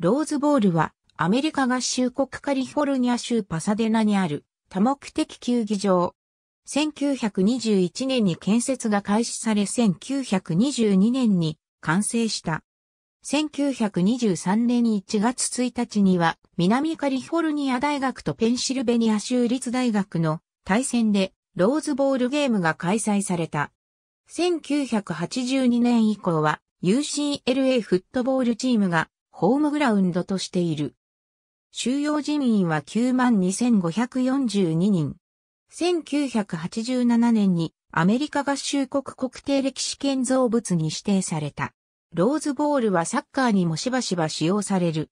ローズボールはアメリカ合衆国カリフォルニア州パサデナにある多目的球技場。1921年に建設が開始され1922年に完成した。1923年1月1日には南カリフォルニア大学とペンシルベニア州立大学の対戦でローズボールゲームが開催された。1982年以降は UCLA フットボールチームがホームグラウンドとしている。収容人員は92,542人。1987年にアメリカ合衆国国定歴史建造物に指定された。ローズボールはサッカーにもしばしば使用される。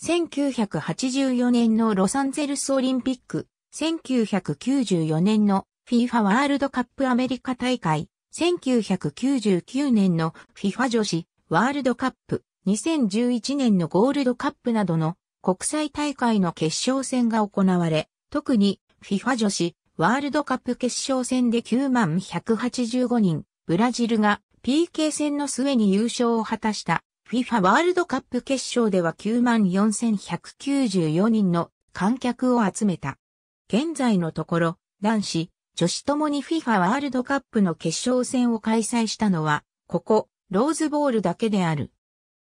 1984年のロサンゼルスオリンピック、1994年の FIFA ワールドカップアメリカ大会、1999年の FIFA 女子ワールドカップ、2011年のゴールドカップなどの国際大会の決勝戦が行われ、特に FIFA 女子ワールドカップ決勝戦で9万185人、ブラジルが PK 戦の末に優勝を果たした FIFA ワールドカップ決勝では9万4194人の観客を集めた。現在のところ、男子、女子ともに FIFA ワールドカップの決勝戦を開催したのは、ここ、ローズボールだけである。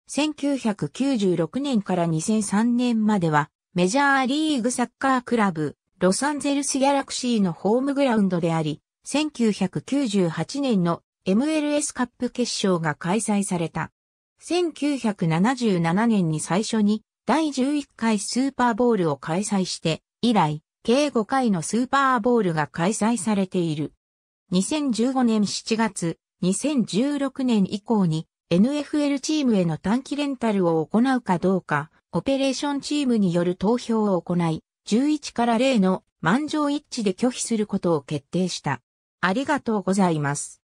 1996年から2003年までは、メジャーリーグサッカークラブ、ロサンゼルスギャラクシーのホームグラウンドであり、1998年の MLS カップ決勝が開催された。1977年に最初に第11回スーパーボールを開催して、以来、計5回のスーパーボールが開催されている。2015年7月、2016年以降に NFL チームへの短期レンタルを行うかどうか、オペレーションチームによる投票を行い、11から0の満場一致で拒否することを決定した。ありがとうございます。